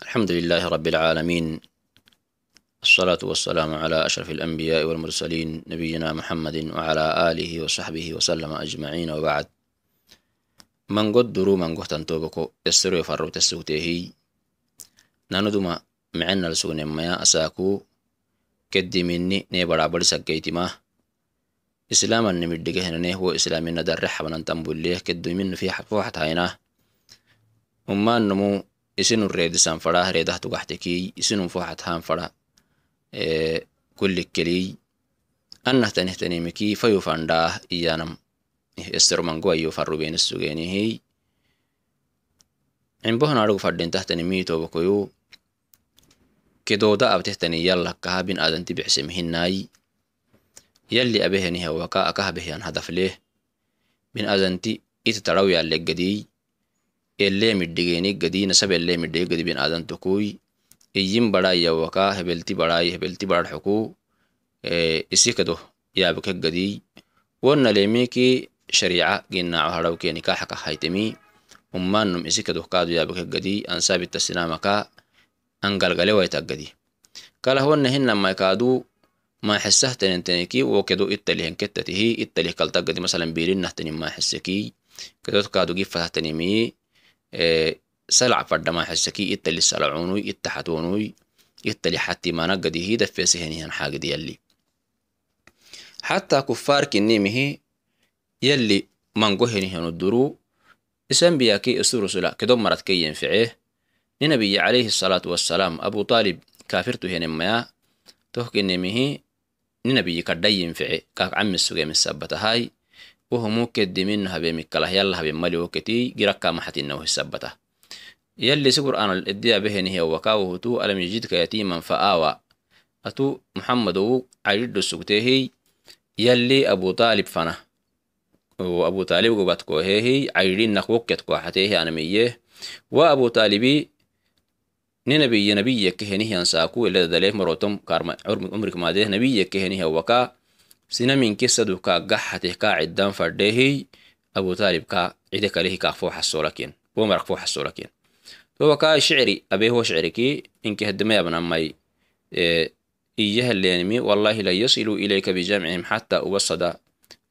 الحمد لله رب العالمين الصلاة والسلام على أشرف الأنبياء والمرسلين نبينا محمد وعلى آله وصحبه وسلم أجمعين وبعد من قد درو من قد تنتوبكو يسر يفرو تسوتيهي نندما معنا لسون ما أساكو كدي مني نبرا برسك كيتما إسلاما نمدقه هنا هو إسلامنا درح وننتم بالله كدو من في حفوحة هنا أما النمو isinun reedisan fadhaa reedaha tugaxtekey isinun foxadhaan fadha kullikeley annah tanehtanimiki fayu fandhaah iyanam eseromangoayo farrubenes sugenihey imbohonargu fadhintahtanimi tobakoyo kedooda abtehtani yallakaha bin adanti bexsemhinnaay yalli abehenihe waka hadafleh bin adanti iti اللي مدجيني قدي نسب اللي مدجي قدي بين آدم تكوي إيم بڑا يوكا هبلتي بڑا هبلتي بڑا حكو إيه، إسي كدو يابك قدي وانا ليميكي شريعة جينا عهرو كي نكاح كحيتمي أمان نم إسي كدو كادو يابك قدي أنساب التسلامكا أنقل قلي ويتقدي قال هو إن لما يكادو ما حسه تنتنكي وكدو إتلهن كتته إتله كالتقدي مثلا بيرين نهتني ما حسكي كدو تكادو جيف فتحتني salc fadhamaxisaki itali salacunui itaxatwanui itali xatimanagadihi dafesehenihan xagid yalli xataa kufaar kinimihi yalli mangohenihanu duru isambiyaki isurusula kedo marad ke yenfice ninabiyi alayhi salaatu wasalaam abu taalib kafirtu henemaya toh kinimihi ninabiyi kadha yenfice kaak cami sugemisabbatahay وهموkedimina habemikkalah yala habemaliwoketi girakkamaxatinnaw hisabata yalli si qur'aanal ediabehenihiawakaawahutu alam yajidka yatiman fa'aawa atu muxamadowu cadhidho sugteehiy yalli abu taalib fana abu taalib gobatkoheehiy cadhidhinak wokketkoaxateehi anamiyeh wa abu taalibi ninabiye nabiyekehenihian saaku iledadaleeh marotom umrik maadeh nabiyekehenihiawaka sinaminkesa dukaaggaxate kaa ciddan fadheehiy abutaalib kaa cide kalihi kaak fooxasolaken bomarak fooxasolaken toba kaa shicri abeeho shicriki inke hadamayabnamay إياه اللينمي والله لا يصل إليك بجمعهم حتى أوصد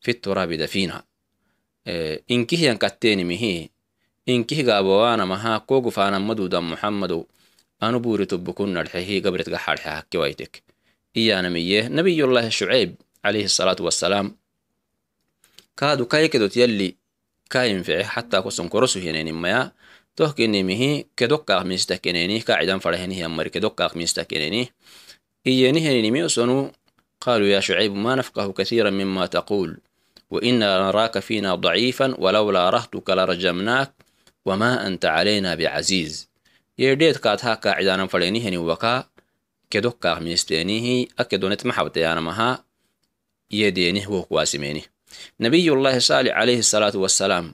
في التراب دفينا إيه إنكه ينكتين مهي إنكه قابوانا مها كوغ فانا مدودا محمد أنو بوري تبكون نرحيه قبرت قحار حكي ويتك إيانا ميه نبي الله شعيب عليه الصلاة والسلام كادو كاي كدو يلي كاين فيه حتى كسن كرسو هنا ميا توك إني مهي كدوكا ميستا كنيني كاعدا فرهني أمر كدوكا ميستا كنيني إياني هنيني ميوسنو قالوا يا شعيب ما نفقه كثيرا مما تقول وإنا نراك فينا ضعيفا ولولا رهتك لرجمناك وما أنت علينا بعزيز يرديت كات هاكا عدانا فريني هني وكا كدوكا ميستينيه أكدونت محوتي أنا مها هو قاسميني نبي الله صالح عليه الصلاة والسلام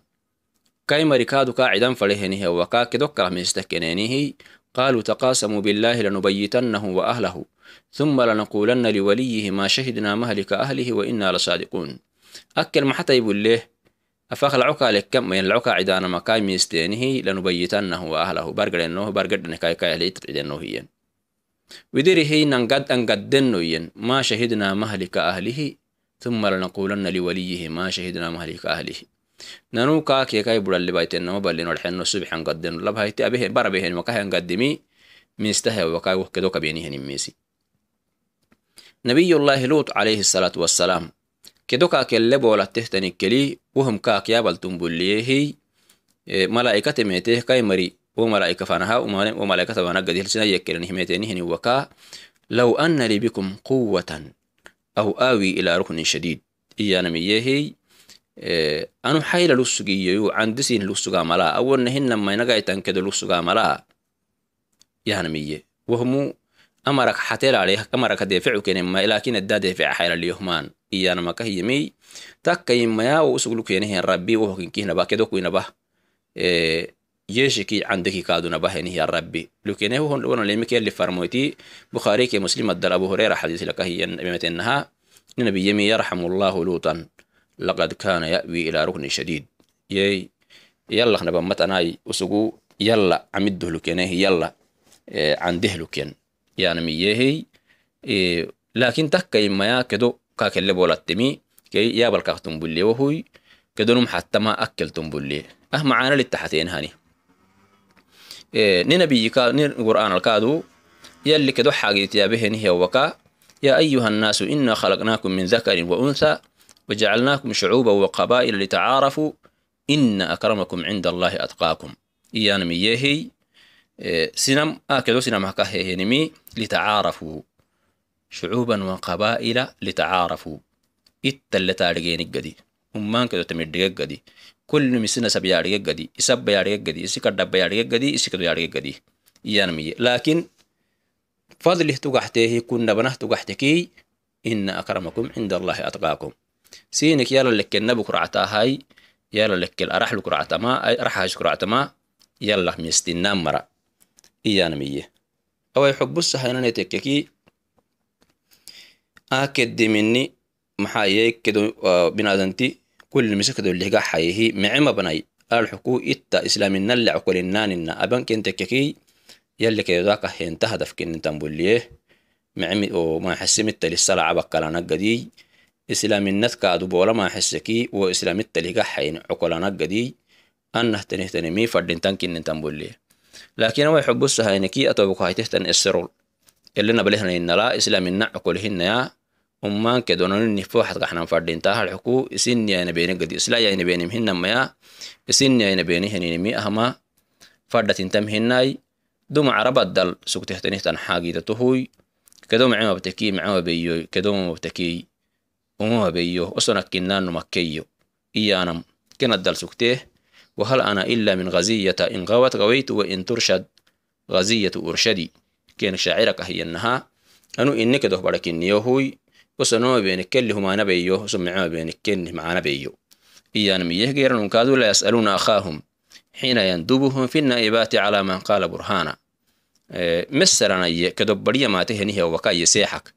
كاي مريكادو قاعدا فلهنه وكاك دكره من قالوا تقاسموا بالله لنبيتنه وأهله ثم لنقولن لوليه ما شهدنا مهلك أهله وإنا لصادقون أكل محتى يقول له أفخلعك لك كم من يعني العكا عدانا مكاي ميستينه لنبيتنه وأهله برقل إنه برقل نكاي كاي ليتر إنه هي وديري هي ننقد أنقدنه ما شهدنا مهلك أهله ثم لنقولن لوليه ما شهدنا مهلك أهله نانو كي كاي بولا اللي بايتين نمو بلين والحين الصبح قدن الله هايتي أبيه بار بيهن وكاه انقدمي منستهى وكاي وكدو كبينيهن ميسي نبي الله لوط عليه الصلاة والسلام كدو كاك اللي بولا تهتني كلي وهم كاك يابل تنبوليه إيه، ملائكة ميته كاي مري وملائكة فانها وملائكة فانها قد يلسنا ميته هميتينهن وكا لو أن لي بكم قوة au aawi ilaa ruknin shadiid iyana miyehey anu xayla lusugiyoyu candisiin lusugaa malaa awona hinamainagaitankede lusugaa malaa yana miye wahmu amarak xatelaaleh amarakadefecukenema lakin adadefeca xaylaliyohmaan iyana makahiyemi takkayimaya wo usuglukenehen rabbi wohokinkihnaba kedokuinaba يشكي عندك كادونا نبهني يا ربي لكن هو هون لون لمك اللي فرموتي بخاري كي مسلم الدر أبو هريرة حديث لك هي انها النبي يمي يرحم الله لوطا لقد كان يأوي إلى ركن شديد يي يلا خنا بمتنا وسقو يلا عمده لكن يلا آه، عنده لكن يعني ميهي آه، لكن تكا ما يا كدو كاك اللي بولتمي كي يا بالكاك تنبلي وهو كدو حتى ما أكل تنبلي أه معانا للتحتين هاني إيه، الكادو يلي كدو xaagityaabehenihiawaka يا يا نهي وكا أيها الناس إنا خلقناكم من ذكر وأنثى وجعلناكم شعوبا وقبائل لتعارفوا إن أكرمكم عند الله أتقاكم إيانا ميهي إيه، سنم آكدو آه، سنم نمي لتعارفوا شعوبا وقبائل لتعارفوا إتا اللي تارجين قدي أمان كدو تمدق قدي كل مسنا سبياري يقدي يسب ياري يقدي يسكر دب ياري يقدي يسكر ياري يقدي ينمي لكن فضله تقحته كنا بنه تقحتكي إن أكرمكم عند الله أتقاكم سينك يلا لك النبو كرعتا هاي يلا لك الأرحل كرعتا ما رحاج كرعتا ما يلا مستنا مرة إيانمية أو يحب السهنان يتككي أكد مني محايا كدو بنادنتي كل مسكدو اللي هي حيه معما بناي الحكو إتا إسلام النل عقل النان إن أبن كنت ككي يلي كي ذاك حين تهدف كن تنبوليه معمي وما ما حسم التلي الصلاة نقدي إسلام النت كادو ولا ما حسكي وإسلام التلي قاع حين عقل نقدي أنه تنه تنمي فردين تنكن تنبوليه لكن هو يحب السهينكي أتوقع تهتن السرور اللي نبلهن إن لا إسلام النع عقلهن يا umman ke dononi nifpohat kaxnan fadinta harxuku isin yainabeni gadi isla yainabenim hinamaya isin yainabeni heninimi ahma fadatintam hinai dum carabaddal sugtehtanihtan xaagidatuhuy kedom cimabteki mcamabeyoy kedom mabteki umamabeyo osonakinanu makkeyo iyanam kenaddal sugteh وهل أنا إلا من غزية إن غوت غويت وإن ترشد غزية أرشدي كان شاعرك هي النها أنو إنك ده بركني هوي وسنو بينك اللي هما نبيو سمعوا بينك مع نبيو إيان ميه غيرن كادوا لا يسألون أخاهم حين يندبهم في النائبات على من قال برهانا إيه، مسرنا كدبرية ما تهنيه وكاي سيحك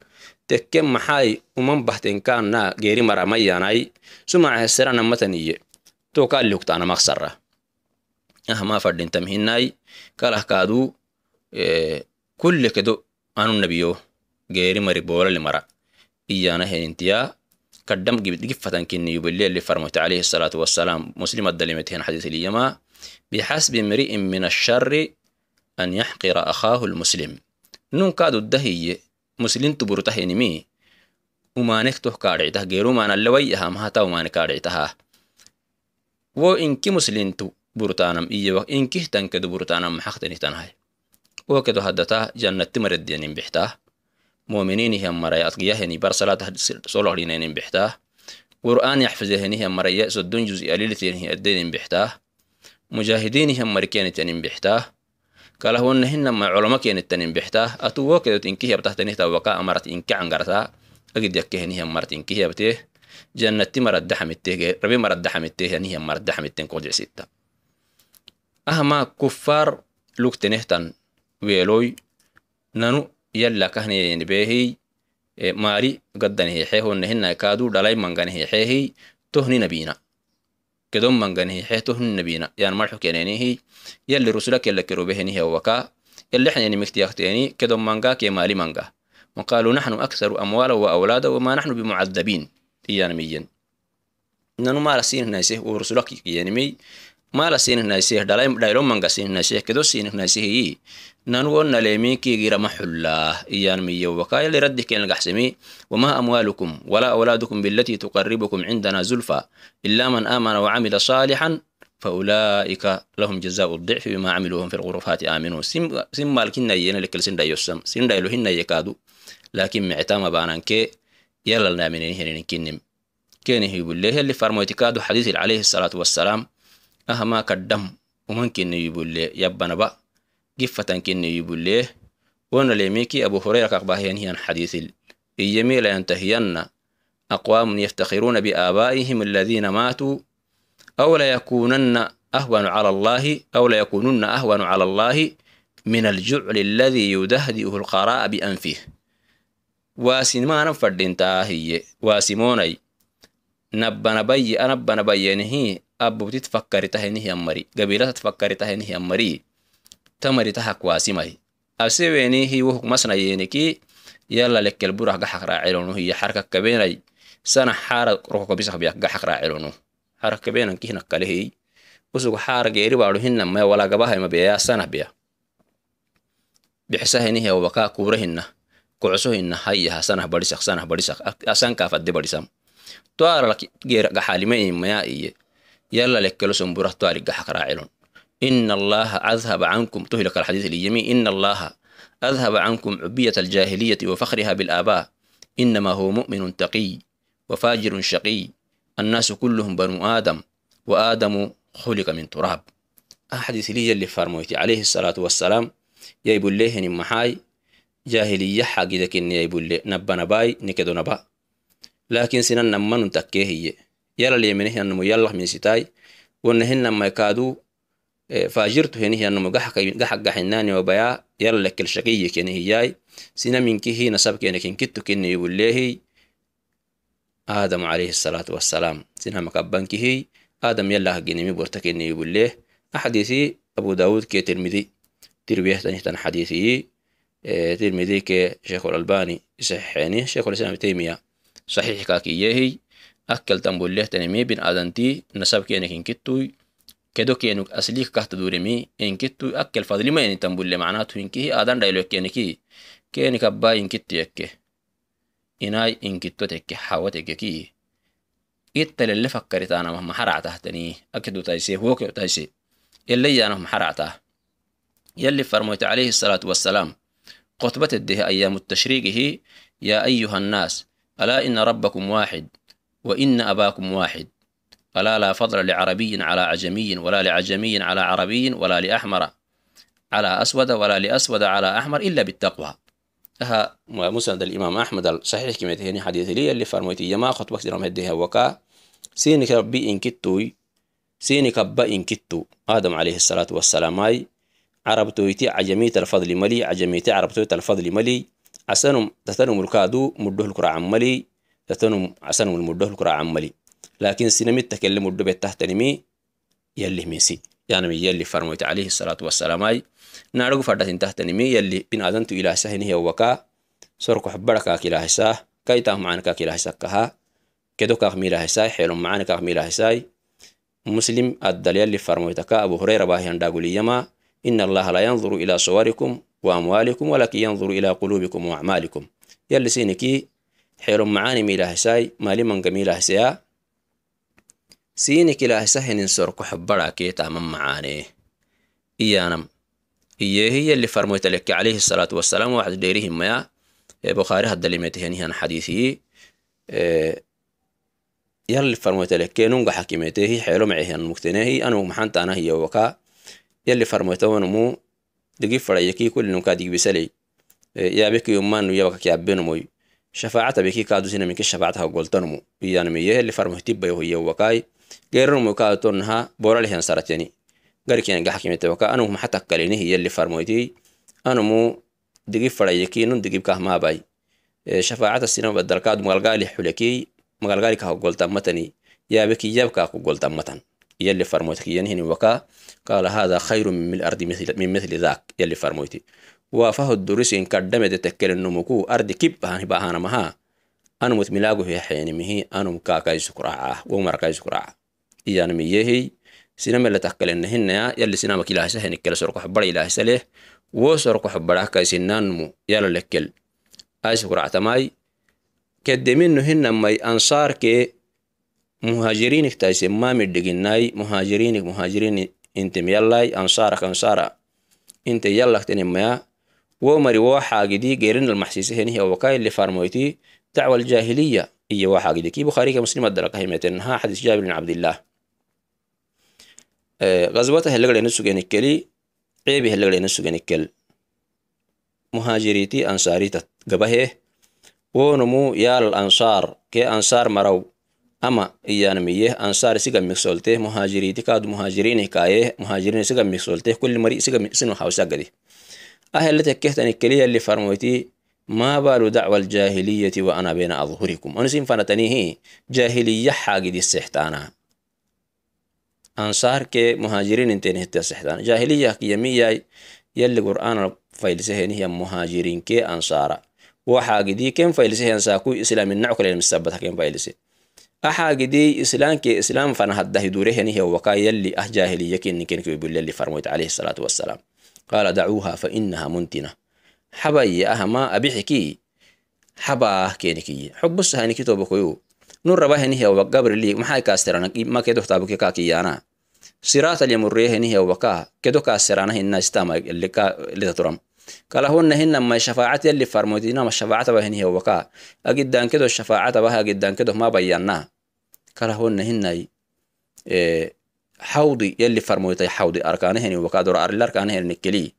تكن محاي ومن بحتن كان نا غيري مرا مياناي سمع سرنا متنية تو قال لك أنا مخسرة أه ما فردين تمهناي قال كادو إيه، كل كدو أنو نبيو غيري مري بولا لمرأ إيانا هنتيا قدم قفتن كني يبلي اللي فرمت عليه الصلاة والسلام مسلم الدلمتين حديث اليما بحسب امرئ من الشر أن يحقر أخاه المسلم نون كادو الدهي مسلم تبرته نمي وما نكتوه كارعته غيرو ما نلوي هم هتا وما نكارعتها و إنك مسلم تبرتانم إيه إنك تنكد برتانم حقتني تنهي وكدو هدتا جنة تمرد ينبحته مؤمنين هي مريات جيهني بر صلاة صلوا لينين بحتاه قرآن يحفظهن هي مريات سدون جزء قليلتين هي الدين بحتاه مجاهدين هي مريكين تنين بحتاه كلهن هن مع علماء كين التنين بحتاه أتوه كده إنك هي بتحتنه توقع أمرت إنك عنقرتها أجد يكهن هي مرت إنك هي بته جنة مرد دحم التيه ربي مرد دحم التيه هي مرد دحم التين كوجع ستة أهما كفار لوك تنهتن ويلوي نانو يلا كهني نبيهي ماري قدن هي حيه هن كادو دلاي منغن هي حيه تهني نبينا كدوم منغن هي حيه تهني نبينا يعني ما حكي يعني هي يلا رسولك يلا كروبهني هو وكا يلي حنيني يعني كدوم منغا كي مالي منغا وقالوا نحن أكثر أموالا وأولادا وما نحن بمعذبين يعني ميين نانو ما لسين هنا هنايسيه ورسولك يعني مي ما لسين هنا هنايسيه دلاي دايلون منغا سين هنا هنايسيه كدو سين هنا هنايسيه ننون لمي كي غير محلا إيان مي وكايا لرده كين القحسمي وما أموالكم ولا أولادكم بالتي تقربكم عندنا زلفى إلا من آمن وعمل صالحا فأولئك لهم جزاء الضعف بما عملوهم في الغرفات امنوا سم سم مالكين ين لكل سن دايوسم سن دايلوهن يكادو لكن معتام بانان كي يلا لنا من هنين كنم كين هي بالله اللي فرموتكادو حديث عليه الصلاة والسلام أهما قدم ومن كن يقول لي يبنا بقى جفتن كن يقول ليه وانا ليميكي أبو هريرة كقباهين هي حديث إيمي لينتهين أقوام يفتخرون بآبائهم الذين ماتوا أو لا يكونن أهون على الله أو لا يكونن أهون على الله من الجعل الذي يدهدئه القراء بأنفه واسمانا فردين تاهي واسموني نبنا بي أنا بي نهي أبو تتفكر تهنه أمري قبيلة تتفكر تهنه أمري tamaritahakwasimahi aseweni hiwohuk masnayeniki yalalekkel burah gaxaq raacelonu hiya xarka kabenay sana xara rokokobisak biyak raacelonu xara kabenan kihna kalehey usug xara geeribaadu hina maya walagabahaima beya sana beya awbaka kubra hina kocso hina hayaha sanah barisak sanah barisak asankaafadde barisam toarala geer gaxalime imaya iye yalalekkeloson burah toali gaxaq raacelon إن الله أذهب عنكم تهلك الحديث للجميع إن الله أذهب عنكم عبية الجاهلية وفخرها بالآباء إنما هو مؤمن تقي وفاجر شقي الناس كلهم بنو آدم وآدم خلق من تراب أحدث آه، لي اللي فرمويتي عليه الصلاة والسلام يايب الله محاي جاهلية حاجدك إن يايب الله نبا نباي نكدو نبا لكن سنن نمان تكيه يلا ليمنه أنمو يلا من ستاي ونهن ما يكادو إيه، فاجرت هنا يعني هي أنه جحك جحك جحناني وبيا يلا كل شقية كني يعني هي سنا من كه نسب كني يعني كن كتو كني يقول له آدم عليه الصلاة والسلام سنا مكبن هي آدم يلا هجني مبرت كني يقول له أحاديث أبو داود كي ترمذي تربيه تنهتن حديثي إيه، ترمذي كي شيخ الألباني صحيحيني شيخ الإسلام تيمية صحيح كاكي يهي أكل تنبول له تنمي بن آدنتي نسب كني كن كتو كدوك ينو أسليك كهت دورمي إن كتو أكل فضلي ما ينتم بولي معناته إن كيه آدان دايلو كينك كي كيني كبا إن كتو يكي إناي إن كتو تكي حاوة تكي كي إتل اللي فكرت أنا مهما حرعته تاني أكدو تايسي هوكي تايسي اللي أنا مهما حرعته يلي فرميت عليه الصلاة والسلام خطبة الده أيام التشريق هي يا أيها الناس ألا إن ربكم واحد وإن أباكم واحد فلا لا فضل لعربي على عجمي ولا لعجمي على عربي ولا لأحمر على أسود ولا لأسود على أحمر إلا بالتقوى ها مسند الإمام أحمد الصحيح كما تهني حديث لي اللي فرميتي يما خطبك رمه الدهي وكا سينك ربي إن كتوي سينك أبا إن كتو آدم عليه الصلاة والسلام عرب عربتويتي عجميت الفضل ملي عجميتي عربتويت الفضل ملي عسنم تتنم الكادو مده الكرة عملي تتنم عسنم المده الكرة عملي لكن سينمي التكلم الدب تحت نمي يلي ميسي يعني من يلي فرموت عليه الصلاة والسلام أي نعرف فردة تحت نمي يلي بن آدنت إلى سهني هي وكا سرق حبرك إلى كلا حساه كيتاه معنك كلا حساكها كدو كاغميلا حساي حيل معانك كاغميلا حساي مسلم الدليل اللي فرموتك أبو هريرة باهي أنداغو يما إن الله لا ينظر إلى صوركم وأموالكم ولكن ينظر إلى قلوبكم وأعمالكم يلي سينكي حيل معاني ميلا هساي مالي من قميلا حسايا سيني كلا سهن سر كحبرا كي تامم معاني إيانم هي هي اللي فرمويت لك عليه الصلاة والسلام واحد ديرهم ما بخاري هاد اللي متهني هنا حديثي يا اللي فرمويت لك كنون حكيمته هي حلو معي هنا مكتنه أنا محنت أنا هي وكا يا اللي فرمويته ونمو دقي فرايكي كل نوكا دي بسلي يا بك يمان ويا بك يا بنمو شفاعة بكي كادو منك الشفاعة هاو قلتنمو يعني مي هي اللي فرمويت بيه هي وكاي geerrmukatonha boralihan sarateni garkiyan gaxakimiteoka anum maxatakkalini yalli farmoyti anumu digib fadayekinu digib kahmabai shafaacata sina badalkaad magalgaali xuleki magalgaali kahogoltammatani yaabe kiyabkaa kugoltammatan يلي فرموت ينهن وكا قال هذا خير من الأرض مثل من مثل ذاك يلي فرموتي وفه الدرس إن قدم تتكل النمكو أرض كيب هان بهان مها أنا متملاقه يحيني مهي أنا مكاكاي سكرعة ومركاي سكرعة يعني ميهي سينما اللي تحكل إن هنا يلي سينما كلاه سهني كلا سرق حبر إلى سله وسرق حبر حكا سنان مو يلا لكل أيش قرعة ماي كدم إنه هنا ماي أنصار ك مهاجرين اختايس ما مدقين ناي مهاجرين مهاجرين انت ميالاي أنصار أنصارا انت يلا اختنم ميا ومري واحا قدي غيرن المحسيس هنا هي وكاي اللي فارمويتي دعوة الجاهلية إيه واحا قدي كي بخاريك مسلمة دركة هي ميتنها حديث جابر بن عبد الله آه، غزوته هلغري يعني نسوغين كلي عيبي هلغري يعني نسوغين كل مهاجريتي أنصاري تتقبه ونمو يا الأنصار كي أنصار مرو أما إيان ميه أنصار سيغم مكسولته مهاجريتي كاد مهاجرين كايه مهاجرين سيغم مكسولته كل مريء سيغم مكسنو حوسا قدي أهل تكهتن الكلية اللي فرموتي ما بال دعوى الجاهلية وأنا بين أظهركم أنا سين فنتني هي جاهلية حاجد السحتانا أنصار كي مهاجرين انتين هتا سحتان جاهلية يمي يلي قرآن فايلسهن هي مهاجرين كي أنصارا وحاجة دي كم فايلسه أنساكو إسلام النوع كل المستبت كم فايلسه أحاجة دي إسلام كي إسلام فأنا هده دوره هني هو وكا يلي أهجاهلية كن كن كي يقول يلي فرموت عليه الصلاة والسلام قال دعوها فإنها منتنة حبي أهما أبي حكي حبا كينكي حب السهاني كتبكو نور رباه هني هو قبر لي محاي كاسترنا ما كيدو حتابك كاكي أنا اللي مريه هنا هو كا كدو كاسرانه هنا استام اللي كا اللي تطرم قال هن هنا ما شفاعة اللي فرمودينا ما الشفاعة بها هنا هو كا أجدا كدو الشفاعة بها جدا كدو ما بيناها قال هن هن إيه حوضي يلي فرمودي حوضي أركانه هنا هني دور أرل أركانه هنا نكلي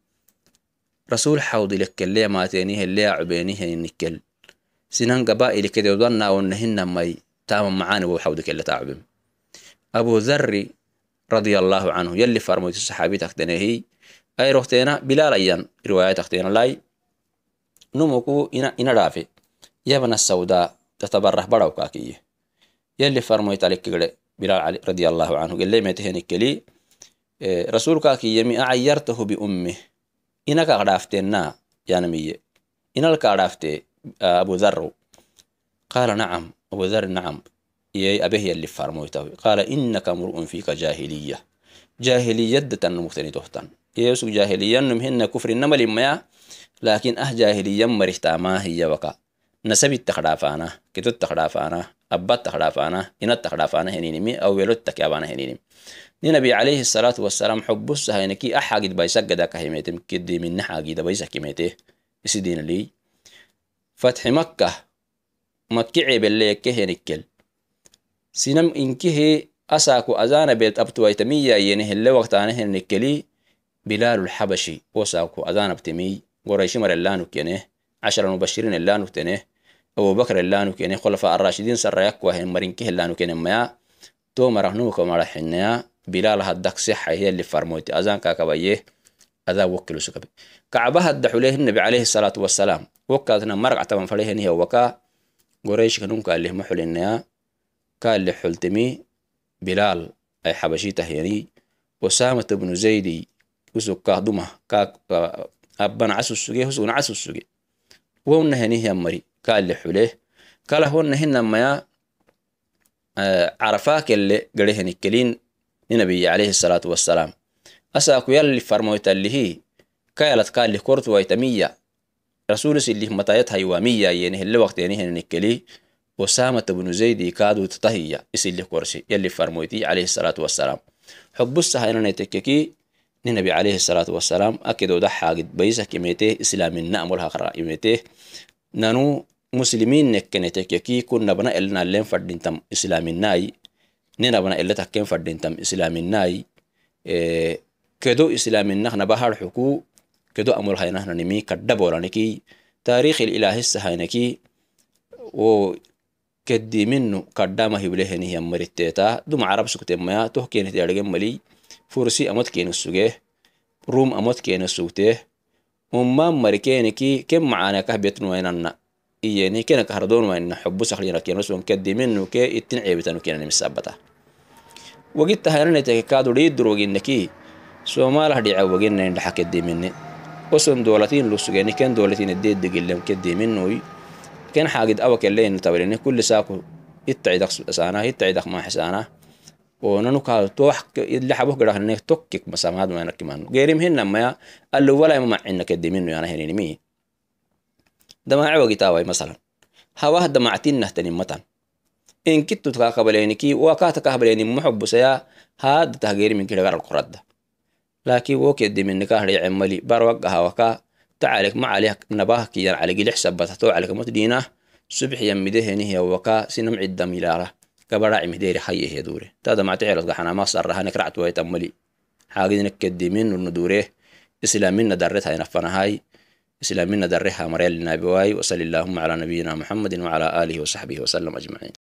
رسول حوضي لك اللي ما تينيه اللي عبينيه هنا نكل سنان قبائل كده ودنا هنا ما تام معاني وحوضي كله تعبم أبو ذري رضي الله عنه يلي فرموت الصحابي تختنه هي أي رختينا بلال أيان رواية تختينا لاي نموكو إنا إنا رافي يبنى السوداء تتبرح براو كاكية يلي فرموت عليك بلال رضي الله عنه قال لي متهنك لي رسول كاكي يمي أعيرته بأمه إنا كغرافتنا يعني مية إنا الكغرافتي أبو ذر قال نعم أبو ذر نعم يي أبيه اللي فرمويته قال إنك مرء فيك جاهلية جاهلية دتن مختني تهتن يسوع جاهلية نمهن كفر إنما لما لكن أه جاهلية مرحتا ما هي وقع نسب التخرافانا كتو التخرافانا أبا التخرافانا إن التخرافانا هنينمي أو ولو التكيابانا هنينم نبي عليه الصلاة والسلام حب السهينكي أحاقد أه بايسك قدا كهيميتم كدي من نحاقيد بايسك كيميته إسدين لي فتح مكة مكة عيب اللي يكهنكل sinam inkihe asaku azana bet abtuwaitamiyaiyene hele waktanehenekeli بلال الحبشي وساكو أذان بتمي قريش مر اللانو كنه عشر المبشرين اللانو تنه أبو بكر اللانو كنه خلفاء الراشدين سر يكوه مرينكه اللانو كنه ما تو مرهنوك مرحنا بلال هدك صحة هي اللي فرموت أذان كاكبيه أذا وكل سكبي كعبة هدح له النبي عليه الصلاة والسلام وكاتنا مرقعة من فليه هي وكا قريش كنون قال محل النيا كان لحلتمي بلال أي حبشي تهيني أسامة بن زيدي وسكا دمه كا أبن عسو السجي وسون عسو السجي وهن هني هي مري قال لحليه قال هن هن ما آه، عرفاك اللي قريهن الكلين النبي عليه الصلاة والسلام أساكو يلي فرمويت اللي هي كايلت قال لكورت ويتمية رسول اللي متايت هيوامية يعني اللي وقت يعني هن الكلي أسامة بن زيد يكادو تطهية اللي كورسي يلي فرمويتي عليه الصلاة والسلام حب السهينة نتككي النبي عليه الصلاة والسلام أكدو ودحا قد بيسه كميته إسلام النأم والهقراء إميته نانو مسلمين نكنتككي كنا بنا إلنا اللين فردين تم إسلام الناي نينا بنا إلا تكين فردين تم إسلام الناي إيه كدو إسلام النخنا بحر حكو كدو أمر هاي نحن نمي كدبورانكي تاريخ الإلهي السهينكي و keddi minu kaddama hibleheni hiyamariteeta dum carab sugtemaya toh kenite adgen mali fursi amot keni suge rum amot keni sugte umman mari keniki ken macanakah betnuwainanna iyeni kena kahardonwainna xubu saklina kenasuan keddi minu ke ittin ceebitanu kenanimisabata wagitta hayananeteke kaadudhiidur waginaki somalah dhica waginain dhaxa keddi mini oson dolatin lusugeni ken dolatin edeedigilem keddi minui كان حاجد أو كان لين تبرين كل ساكو يتعدك سانا يتعدك ما حسانا وننو قال توح اللي حبوه قرأ هنك توكك مسامات ما أنا كمان غيرهم هنا ما قال له ولا ما عندك الدمين يعني هني مي دماع وقتاوي مثلا هواه دمعتين نهتني متن إن كنت تقابلينكي وكاتك قابليني محب سيا هاد تهجير من كده القرد لكن وكيد من نكاه عملي بروقها وكا تعالك ما عليك نباه كيان على قيل حساب بتحتو عليك موت دينه سبح يمده هني وقا سنم عدة ملارة كبراعي مهديري حيه هي دوري تادا ما تعرض قحنا ما صار هنك رعت ويتملي حاجة نكدي منه ندوريه إسلامنا درتها ينفنا هاي إسلامنا درها مريل النبي وصلى اللهم على نبينا محمد وعلى آله وصحبه وسلم أجمعين